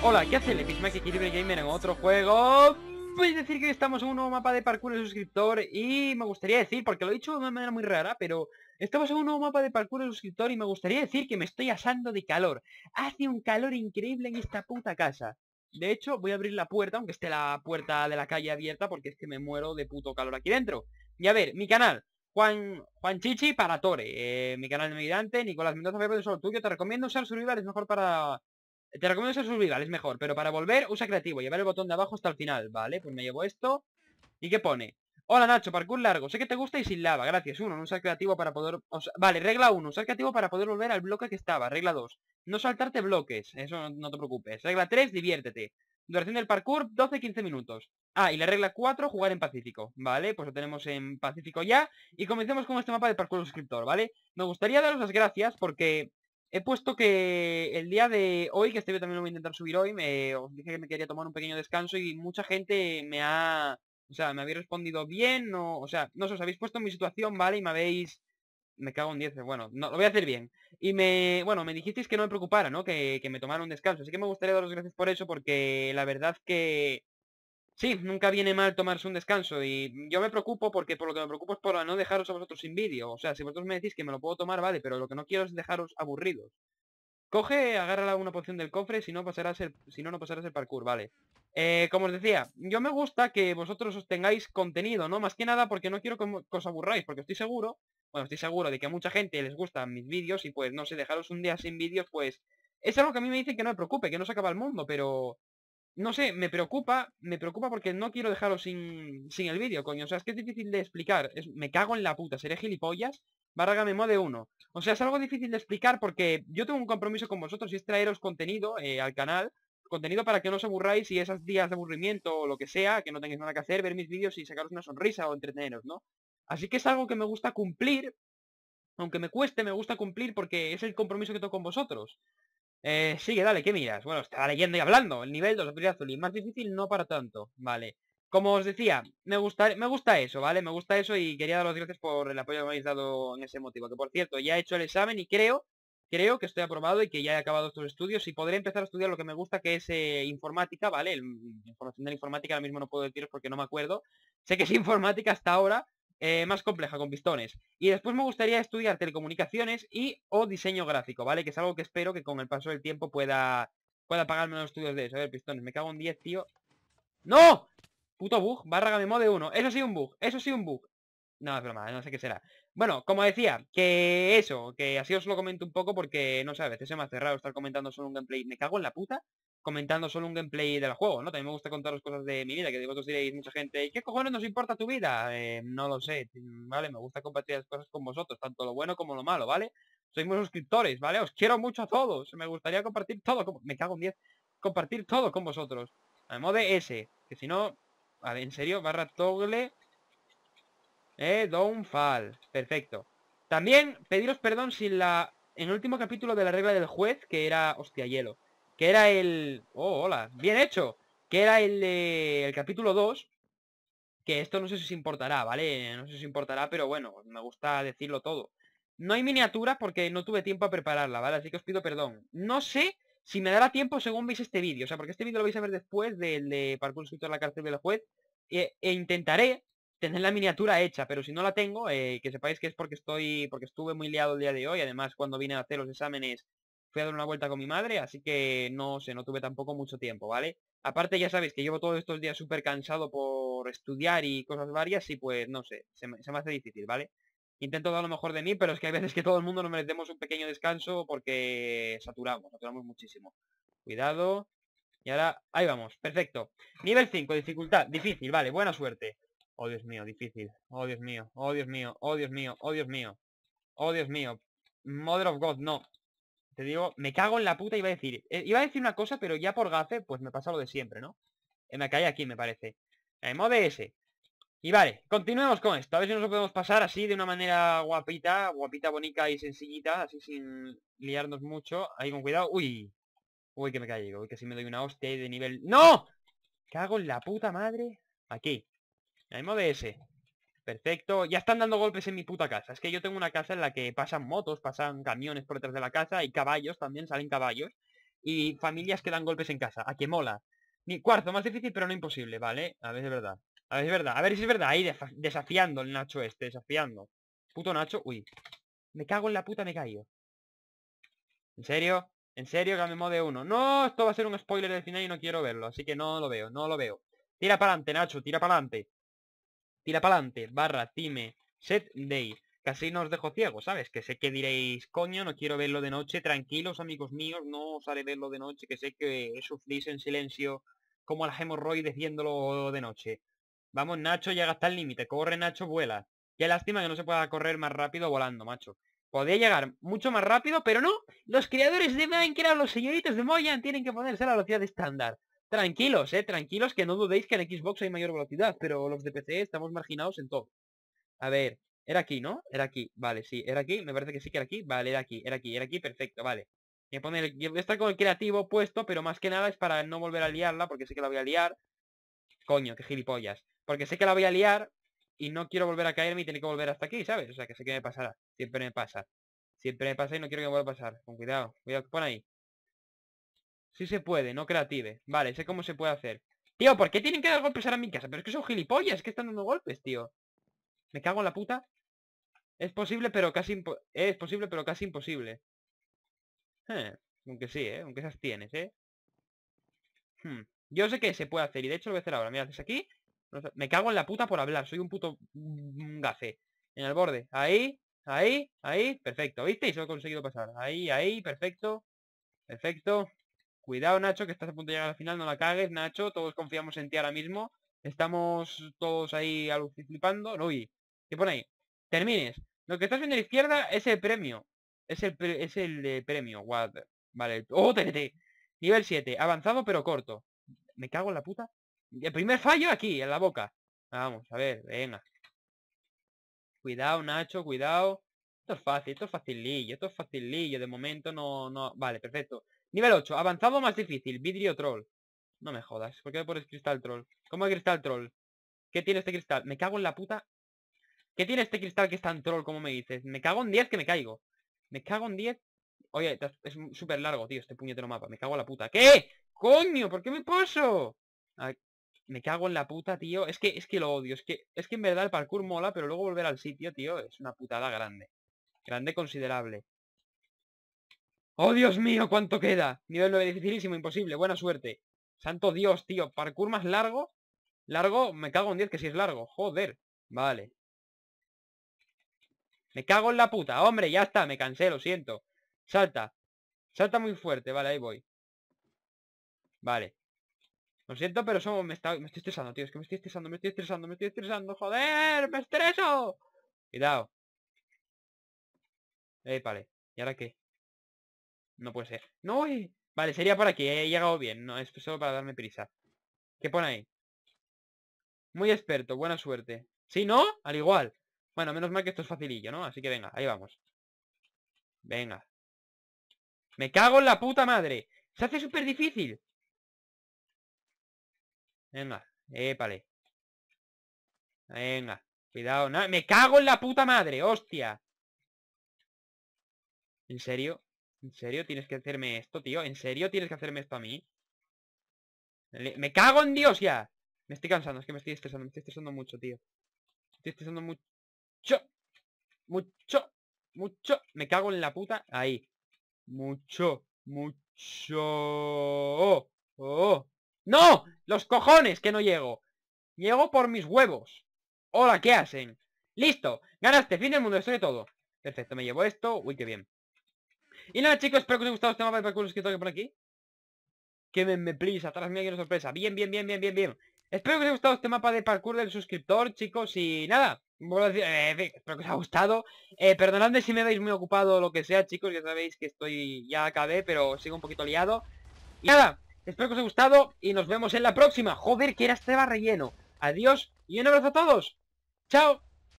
Hola, ¿qué hace el Epismac Equilibrio Gamer en otro juego? Voy pues a decir que estamos en un nuevo mapa de parkour de suscriptor y me gustaría decir, porque lo he dicho de una manera muy rara, pero estamos en un nuevo mapa de parkour de suscriptor y me gustaría decir que me estoy asando de calor. Hace un calor increíble en esta puta casa. De hecho, voy a abrir la puerta, aunque esté la puerta de la calle abierta, porque es que me muero de puto calor aquí dentro. Y a ver, mi canal, Juan, Juan Chichi para Tore, eh, mi canal de migrante, Nicolás Mendoza, Pepe de tuyo, te recomiendo usar survival, es mejor para te recomiendo usar sus es mejor. Pero para volver, usa creativo. Llevar el botón de abajo hasta el final. Vale, pues me llevo esto. ¿Y qué pone? Hola Nacho, parkour largo. Sé que te gusta y sin lava. Gracias. uno, No usar creativo para poder... vale, regla 1. Usar creativo para poder volver al bloque que estaba. Regla 2. No saltarte bloques. Eso no, te preocupes. Regla 3. Diviértete. Duración del parkour, 12-15 minutos. Ah, y la regla 4, jugar en Pacífico. Vale, pues lo tenemos en Pacífico ya. Y comencemos con este mapa de parkour suscriptor, ¿vale? Me gustaría daros las gracias porque He puesto que el día de hoy, que este también lo voy a intentar subir hoy, me, dije que me quería tomar un pequeño descanso y mucha gente me ha... O sea, me habéis respondido bien, o sea, no sé, os habéis puesto en mi situación, ¿vale? Y me habéis... Me cago en 10, bueno, no, lo voy a hacer bien. Y me, bueno, me dijisteis que no me preocupara, ¿no? Que, que me tomara un descanso. Así que me gustaría daros gracias por eso, porque la verdad que Sí, nunca viene mal tomarse un descanso y yo me preocupo porque por lo que me preocupo es por no dejaros a vosotros sin vídeo. O sea, si vosotros me decís que me lo puedo tomar, vale, pero lo que no quiero es dejaros aburridos. Coge, agárrala una poción del cofre, si no si no, no pasarás el parkour, vale. Eh, como os decía, yo me gusta que vosotros os tengáis contenido, ¿no? Más que nada porque no quiero que os aburráis, porque estoy seguro, bueno, estoy seguro de que a mucha gente les gustan mis vídeos y pues, no sé, dejaros un día sin vídeos, pues... Es algo que a mí me dicen que no me preocupe, que no se acaba el mundo, pero no sé, me preocupa, me preocupa porque no quiero dejaros sin, el vídeo, coño. O sea, es que es difícil de explicar. me cago en la puta, seré gilipollas. Barraga Memo de uno. O sea, es algo difícil de explicar porque yo tengo un compromiso con vosotros y es traeros contenido eh, al canal. Contenido para que no os aburráis y esas días de aburrimiento o lo que sea, que no tengáis nada que hacer, ver mis vídeos y sacaros una sonrisa o entreteneros, ¿no? Así que es algo que me gusta cumplir. Aunque me cueste, me gusta cumplir porque es el compromiso que tengo con vosotros. Eh, sigue, dale, ¿qué miras? Bueno, estaba leyendo y hablando. El nivel 2 azul y más difícil no para tanto. Vale. Como os decía, me gusta, me gusta eso, ¿vale? Me gusta eso y quería daros gracias por el apoyo que me habéis dado en ese motivo. Que por cierto, ya he hecho el examen y creo, creo que estoy aprobado y que ya he acabado estos estudios y podré empezar a estudiar lo que me gusta, que es eh, informática, ¿vale? El, mm, información de la informática ahora mismo no puedo deciros porque no me acuerdo. Sé que es informática hasta ahora, eh, más compleja con pistones. Y después me gustaría estudiar telecomunicaciones y o diseño gráfico, ¿vale? Que es algo que espero que con el paso del tiempo pueda, pueda pagarme los estudios de eso. A ¿eh? ver, pistones, me cago en 10, tío. ¡No! Puto bug, barra modo de 1. Eso sí un bug, eso sí un bug. No, es broma, no sé qué será. Bueno, como decía, que eso, que así os lo comento un poco porque, no sé, a veces se me ha cerrado estar comentando solo un gameplay. Me cago en la puta comentando solo un gameplay del juego, ¿no? También me gusta contaros cosas de mi vida, que de vosotros diréis mucha gente, ¿qué cojones nos importa tu vida? Eh, no lo sé, ¿vale? Me gusta compartir las cosas con vosotros, tanto lo bueno como lo malo, ¿vale? Sois muy suscriptores, ¿vale? Os quiero mucho a todos, me gustaría compartir todo, como me cago en 10, compartir todo con vosotros. A modo de ese, que si no, a en serio, barra toggle, eh, fall perfecto. También pediros perdón si la... En el último capítulo de la regla del juez, que era hostia hielo que era el... Oh, hola, bien hecho. Que era el, el capítulo 2, que esto no sé si os importará, ¿vale? No sé si os importará, pero bueno, me gusta decirlo todo. No hay miniatura porque no tuve tiempo a prepararla, ¿vale? Así que os pido perdón. No sé si me dará tiempo según veis este vídeo, o sea, porque este vídeo lo vais a ver después del de Parkour en la cárcel del juez, eh, e, intentaré tener la miniatura hecha, pero si no la tengo, eh, que sepáis que es porque estoy porque estuve muy liado el día de hoy, además cuando vine a hacer los exámenes fui a dar una vuelta con mi madre, así que no sé, no tuve tampoco mucho tiempo, ¿vale? Aparte ya sabéis que llevo todos estos días súper cansado por estudiar y cosas varias y pues no sé, se me, hace difícil, ¿vale? Intento dar lo mejor de mí, pero es que hay veces que todo el mundo nos merecemos un pequeño descanso porque saturamos, saturamos muchísimo. Cuidado. Y ahora, ahí vamos, perfecto. Nivel 5, dificultad, difícil, vale, buena suerte. Oh, Dios mío, difícil. Oh, Dios mío, oh, Dios mío, oh, Dios mío, oh, Dios mío. Oh, Dios mío. Mother of God, no. Te digo, me cago en la puta, iba a decir. Eh, iba a decir una cosa, pero ya por gafe, pues me pasa lo de siempre, ¿no? Eh, me cae aquí, me parece. En eh, modo ese. Y vale, continuemos con esto. A ver si nos lo podemos pasar así, de una manera guapita, guapita, bonita y sencillita, así sin liarnos mucho. Ahí con cuidado. Uy. Uy, que me caigo. Uy, que si me doy una hostia de nivel... ¡No! Cago en la puta madre. Aquí. En modo ese. Perfecto, ya están dando golpes en mi puta casa. Es que yo tengo una casa en la que pasan motos, pasan camiones por detrás de la casa y caballos, también salen caballos. Y familias que dan golpes en casa, a que mola. Mi cuarto, más difícil pero no imposible, ¿vale? A ver si es verdad. A ver si es verdad, a ver si es verdad. Ahí desafiando el Nacho este, desafiando. Puto Nacho, uy. Me cago en la puta, me caigo. ¿En serio? ¿En serio? que me mode uno. No, esto va a ser un spoiler del final y no quiero verlo, así que no lo veo, no lo veo. Tira para adelante, Nacho, tira para adelante pa'lante, barra time set day. Casi no os dejo ciego, ¿sabes? Que sé que diréis, coño, no quiero verlo de noche, tranquilos amigos míos, no os haré verlo de noche, que sé que sufrís en silencio como las hemorroides viéndolo de noche. Vamos, Nacho, llega hasta el límite, corre Nacho, vuela. Qué lástima que no se pueda correr más rápido volando, macho. Podría llegar mucho más rápido, pero no. Los creadores de Minecraft, los señoritos de Moyan, tienen que ponerse a la velocidad estándar. Tranquilos, eh, tranquilos, que no dudéis que en Xbox hay mayor velocidad, pero los de PC estamos marginados en todo. A ver, era aquí, ¿no? Era aquí, vale, sí, era aquí, me parece que sí que era aquí, vale, era aquí, era aquí, era aquí, perfecto, vale. Me pone voy a estar con el creativo puesto, pero más que nada es para no volver a liarla, porque sé que la voy a liar. Coño, qué gilipollas. Porque sé que la voy a liar y no quiero volver a caerme y tener que volver hasta aquí, ¿sabes? O sea, que sé que me pasará, siempre me pasa. Siempre me pasa y no quiero que me vuelva a pasar. Con cuidado, cuidado, pon ahí. Sí se puede, no creative. Vale, sé cómo se puede hacer. Tío, ¿por qué tienen que dar golpes ahora en mi casa? Pero es que son gilipollas, es que están dando golpes, tío. Me cago en la puta. Es posible, pero casi Es posible, pero casi imposible. Eh, aunque sí, ¿eh? Aunque esas tienes, ¿eh? Hmm. Yo sé que se puede hacer, y de hecho lo voy a hacer ahora. Mira, haces aquí. Me cago en la puta por hablar, soy un puto gafe. En el borde. Ahí, ahí, ahí. Perfecto, ¿visteis? Lo he conseguido pasar. Ahí, ahí, perfecto. Perfecto. Cuidado, Nacho, que estás a punto de llegar al final, no la cagues, Nacho. Todos confiamos en ti ahora mismo. Estamos todos ahí No Uy, ¿qué pone ahí? Termines. Lo que estás viendo a la izquierda es el premio. Es el, es el premio, What? Vale. ¡Oh, TNT! Nivel 7. Avanzado pero corto. Me cago en la puta. El primer fallo aquí, en la boca. Vamos, a ver, venga. Cuidado, Nacho, cuidado. Esto es fácil, esto es facilillo, esto es facilillo. De momento no, no... Vale, perfecto. Nivel 8, avanzado más difícil, vidrio troll. No me jodas, ¿por qué me pones cristal troll? ¿Cómo es cristal troll? ¿Qué tiene este cristal? Me cago en la puta. ¿Qué tiene este cristal que es tan troll como me dices? Me cago en 10 que me caigo. Me cago en 10. Oye, es súper largo, tío, este puñetero mapa. Me cago en la puta. ¿Qué? ¡Coño! ¿Por qué me poso me cago en la puta, tío. Es que, es que lo odio. Es que, es que en verdad el parkour mola, pero luego volver al sitio, tío, es una putada grande. Grande considerable. ¡Oh, Dios mío! ¿Cuánto queda? Nivel 9, dificilísimo, imposible. Buena suerte. Santo Dios, tío. Parkour más largo. Largo, me cago en 10 que si es largo. Joder. Vale. Me cago en la puta. Hombre, ya está. Me cansé, lo siento. Salta. Salta muy fuerte. Vale, ahí voy. Vale. Lo siento, pero somos... Me, me estoy estresando, tío. Es que me estoy estresando, me estoy estresando, me estoy estresando. ¡Joder! ¡Me estreso! Cuidado. Eh, vale. ¿Y ahora qué? No puede ser. ¡No! Vale, sería por aquí. He llegado bien. No, es solo para darme prisa. ¿Qué pone ahí? Muy experto. Buena suerte. ¿Sí, no? Al igual. Bueno, menos mal que esto es facilillo, ¿no? Así que venga, ahí vamos. Venga. ¡Me cago en la puta madre! ¡Se hace súper difícil! Venga, vale Venga, cuidado. ¡Me cago en la puta madre! ¡Hostia! ¿En serio? ¿En serio tienes que hacerme esto, tío? ¿En serio tienes que hacerme esto a mí? ¡Me cago en Dios ya! Me estoy cansando, es que me estoy estresando, me estoy estresando mucho, tío. Me estoy estresando mucho. Mucho. Mucho. Me cago en la puta. Ahí. Mucho. Mucho. Oh. oh. ¡No! ¡Los cojones! Que no llego. Llego por mis huevos. Hola, ¿qué hacen? ¡Listo! Ganaste, fin del mundo, estoy de todo. Perfecto, me llevo esto. Uy, qué bien. Y nada chicos, espero que os haya gustado este mapa de parkour que por aquí. Que me, me please, atrás mía que una sorpresa. Bien, bien, bien, bien, bien, bien. Espero que os haya gustado este mapa de parkour del suscriptor, chicos. Y nada, eh, espero que os haya gustado. Eh, perdonadme si me veis muy ocupado o lo que sea, chicos. Ya sabéis que estoy ya acabé, pero sigo un poquito liado. Y nada, espero que os haya gustado y nos vemos en la próxima. Joder, que era este relleno Adiós y un abrazo a todos. Chao.